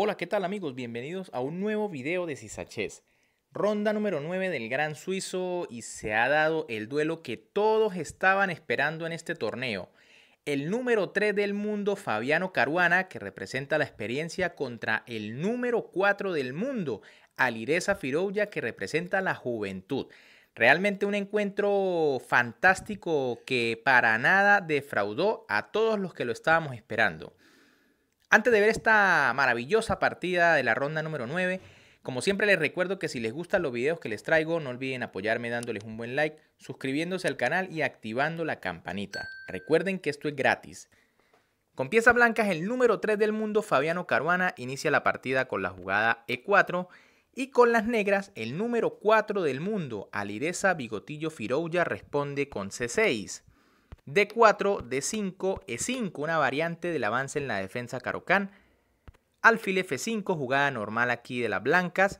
Hola, ¿qué tal amigos? Bienvenidos a un nuevo video de Cisachés. Ronda número 9 del Gran Suizo y se ha dado el duelo que todos estaban esperando en este torneo. El número 3 del mundo, Fabiano Caruana, que representa la experiencia contra el número 4 del mundo, Alireza Firouya, que representa la juventud. Realmente un encuentro fantástico que para nada defraudó a todos los que lo estábamos esperando. Antes de ver esta maravillosa partida de la ronda número 9, como siempre les recuerdo que si les gustan los videos que les traigo, no olviden apoyarme dándoles un buen like, suscribiéndose al canal y activando la campanita. Recuerden que esto es gratis. Con piezas blancas, el número 3 del mundo, Fabiano Caruana, inicia la partida con la jugada E4 y con las negras, el número 4 del mundo, Alireza Bigotillo Firouya, responde con C6. D4, D5, E5, una variante del avance en la defensa Carocán. Alfil F5, jugada normal aquí de las blancas.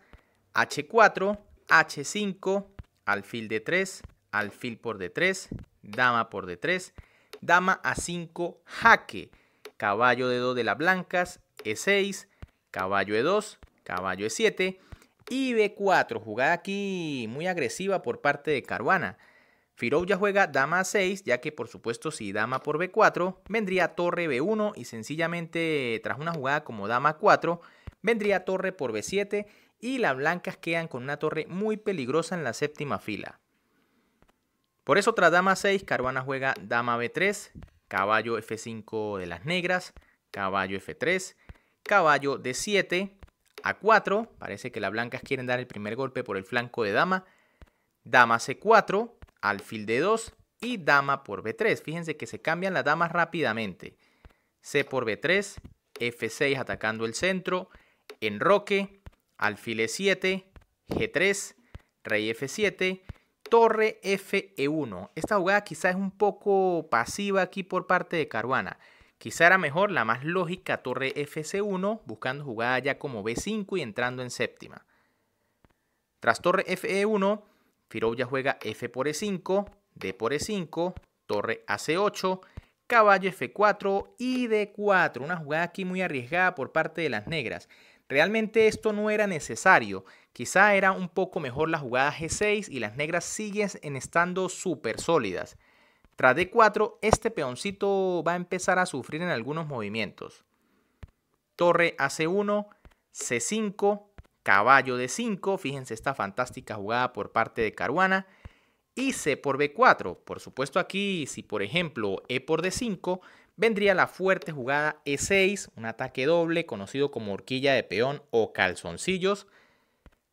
H4, H5, alfil D3, alfil por D3, dama por D3, dama A5, jaque, caballo D2 de las blancas, E6, caballo E2, caballo E7 y B4, jugada aquí muy agresiva por parte de Caruana. Firou ya juega dama a 6, ya que por supuesto si dama por b4, vendría torre b1 y sencillamente tras una jugada como dama 4, vendría torre por b7 y las blancas quedan con una torre muy peligrosa en la séptima fila. Por eso tras dama 6, Caruana juega dama b3, caballo f5 de las negras, caballo f3, caballo d7, a4, parece que las blancas quieren dar el primer golpe por el flanco de dama, dama c4, alfil d 2 y dama por b3. Fíjense que se cambian las damas rápidamente. c por b3, f6 atacando el centro, enroque, alfil e7, g3, rey f7, torre fe1. Esta jugada quizás es un poco pasiva aquí por parte de Caruana. Quizá era mejor la más lógica torre fc1, buscando jugada ya como b5 y entrando en séptima. Tras torre fe1, Firou ya juega F por E5, D por E5, torre a 8 caballo F4 y D4. Una jugada aquí muy arriesgada por parte de las negras. Realmente esto no era necesario. Quizá era un poco mejor la jugada G6 y las negras siguen estando súper sólidas. Tras D4, este peoncito va a empezar a sufrir en algunos movimientos. Torre a 1 C5, caballo de 5, fíjense esta fantástica jugada por parte de Caruana, y C por B4, por supuesto aquí si por ejemplo E por D5, vendría la fuerte jugada E6, un ataque doble conocido como horquilla de peón o calzoncillos,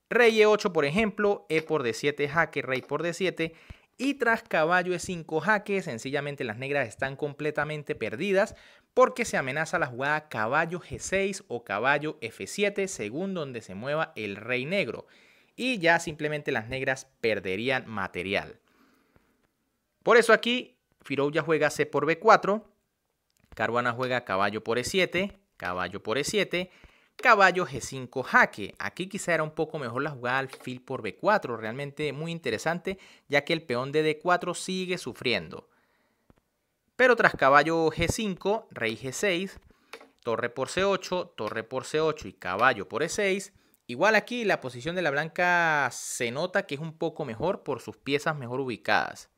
Rey E8 por ejemplo, E por D7 jaque, Rey por D7, y tras caballo e 5 jaque, sencillamente las negras están completamente perdidas porque se amenaza la jugada caballo G6 o caballo F7 según donde se mueva el rey negro. Y ya simplemente las negras perderían material. Por eso aquí Firou ya juega C por B4, Caruana juega caballo por E7, caballo por E7, Caballo G5 jaque. Aquí quizá era un poco mejor la jugada alfil por B4. Realmente muy interesante ya que el peón de D4 sigue sufriendo. Pero tras caballo G5, rey G6, torre por C8, torre por C8 y caballo por E6. Igual aquí la posición de la blanca se nota que es un poco mejor por sus piezas mejor ubicadas.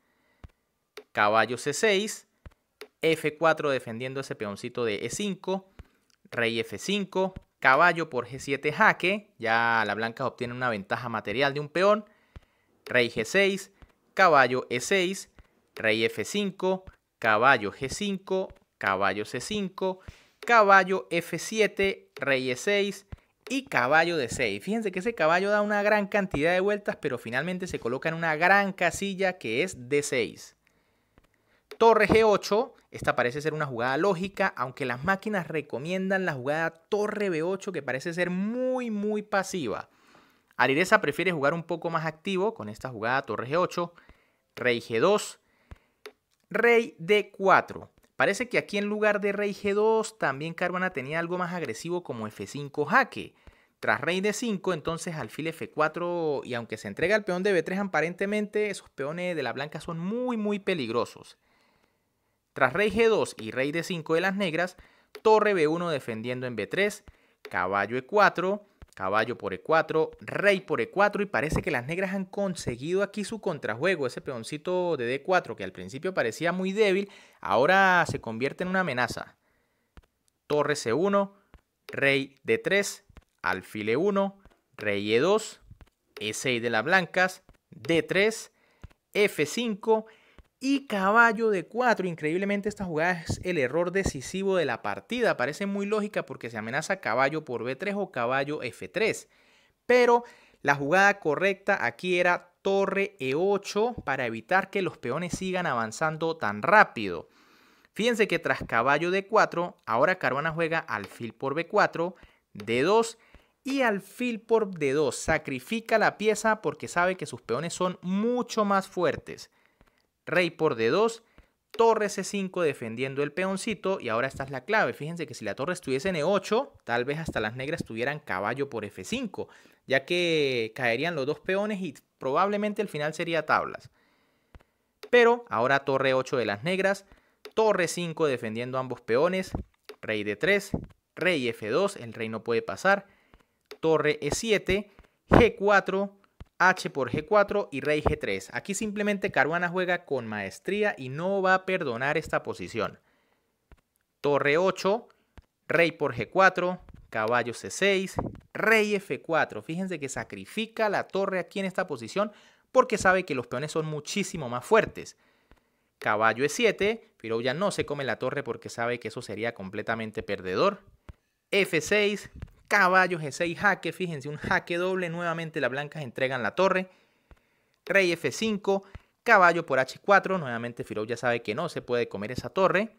Caballo C6, F4 defendiendo ese peoncito de E5, rey F5, Caballo por G7 jaque, ya la blanca obtiene una ventaja material de un peón. Rey G6, caballo E6, rey F5, caballo G5, caballo C5, caballo F7, rey E6 y caballo D6. Fíjense que ese caballo da una gran cantidad de vueltas, pero finalmente se coloca en una gran casilla que es D6. Torre G8, esta parece ser una jugada lógica, aunque las máquinas recomiendan la jugada torre B8 que parece ser muy muy pasiva. Alireza prefiere jugar un poco más activo con esta jugada torre G8, rey G2, rey D4. Parece que aquí en lugar de rey G2 también Caruana tenía algo más agresivo como F5 jaque. Tras rey D5, entonces alfil F4 y aunque se entrega el peón de B3 aparentemente esos peones de la blanca son muy muy peligrosos. Tras rey G2 y rey D5 de las negras, torre B1 defendiendo en B3, caballo E4, caballo por E4, rey por E4 y parece que las negras han conseguido aquí su contrajuego, ese peoncito de D4 que al principio parecía muy débil, ahora se convierte en una amenaza. Torre C1, rey D3, alfil E1, rey E2, E6 de las blancas, D3, F5 y caballo de 4. Increíblemente esta jugada es el error decisivo de la partida. Parece muy lógica porque se amenaza caballo por B3 o caballo F3. Pero la jugada correcta aquí era torre E8 para evitar que los peones sigan avanzando tan rápido. Fíjense que tras caballo D4, ahora Caruana juega alfil por B4, D2 y alfil por D2. Sacrifica la pieza porque sabe que sus peones son mucho más fuertes rey por D2, torre C5 defendiendo el peoncito y ahora esta es la clave. Fíjense que si la torre estuviese en E8, tal vez hasta las negras tuvieran caballo por F5, ya que caerían los dos peones y probablemente el final sería tablas. Pero ahora torre 8 de las negras, torre 5 defendiendo ambos peones, rey D3, rey F2, el rey no puede pasar, torre E7, G4, H por G4 y Rey G3. Aquí simplemente Caruana juega con maestría y no va a perdonar esta posición. Torre 8, Rey por G4, Caballo C6, Rey F4. Fíjense que sacrifica la torre aquí en esta posición porque sabe que los peones son muchísimo más fuertes. Caballo E7, pero ya no se come la torre porque sabe que eso sería completamente perdedor. F6, caballo G6 jaque, fíjense, un jaque doble, nuevamente las blancas entregan la torre, rey F5, caballo por H4, nuevamente Firou ya sabe que no se puede comer esa torre,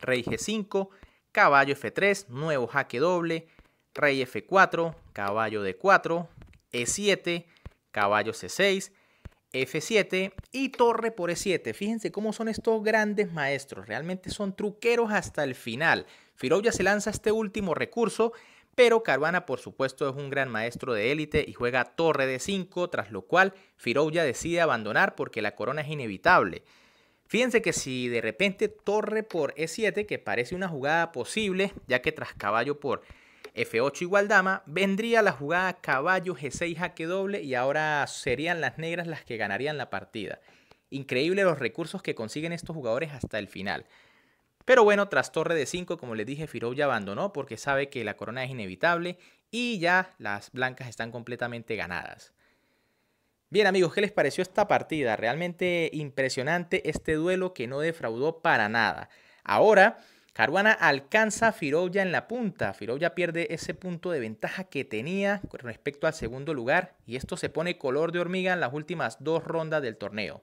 rey G5, caballo F3, nuevo jaque doble, rey F4, caballo D4, E7, caballo C6, F7 y torre por E7. Fíjense cómo son estos grandes maestros. Realmente son truqueros hasta el final. ya se lanza este último recurso pero Caruana, por supuesto, es un gran maestro de élite y juega torre de 5, tras lo cual Firouya decide abandonar porque la corona es inevitable. Fíjense que si de repente torre por E7, que parece una jugada posible, ya que tras caballo por F8 igual dama, vendría la jugada caballo G6 jaque doble y ahora serían las negras las que ganarían la partida. Increíble los recursos que consiguen estos jugadores hasta el final. Pero bueno, tras torre de 5, como les dije, Firou abandonó porque sabe que la corona es inevitable y ya las blancas están completamente ganadas. Bien amigos, ¿qué les pareció esta partida? Realmente impresionante este duelo que no defraudó para nada. Ahora, Caruana alcanza a en la punta. Firoya pierde ese punto de ventaja que tenía con respecto al segundo lugar y esto se pone color de hormiga en las últimas dos rondas del torneo.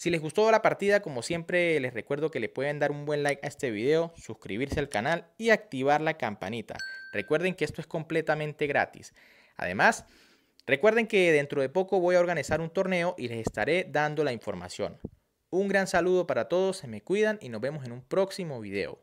Si les gustó la partida, como siempre, les recuerdo que le pueden dar un buen like a este video, suscribirse al canal y activar la campanita. Recuerden que esto es completamente gratis. Además, recuerden que dentro de poco voy a organizar un torneo y les estaré dando la información. Un gran saludo para todos, se me cuidan y nos vemos en un próximo video.